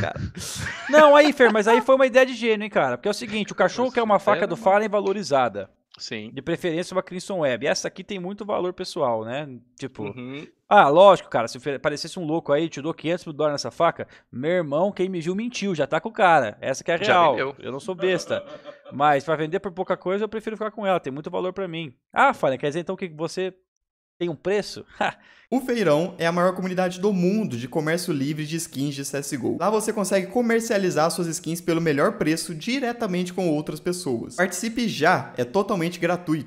cara. Não, aí, Fer, mas aí foi uma ideia de gênio, hein, cara? Porque é o seguinte, o cachorro quer uma é faca do Fallen valorizada. Sim. De preferência uma Crimson Web. Essa aqui tem muito valor pessoal, né? Tipo. Uhum. Ah, lógico, cara. Se aparecesse um louco aí, te dou 500 mil dólares nessa faca. Meu irmão, quem me viu, mentiu. Já tá com o cara. Essa que é real. Eu não sou besta. Mas pra vender por pouca coisa, eu prefiro ficar com ela. Tem muito valor para mim. Ah, Fallen, quer dizer então que você tem um preço? o Feirão é a maior comunidade do mundo de comércio livre de skins de CSGO. Lá você consegue comercializar suas skins pelo melhor preço diretamente com outras pessoas. Participe já, é totalmente gratuito.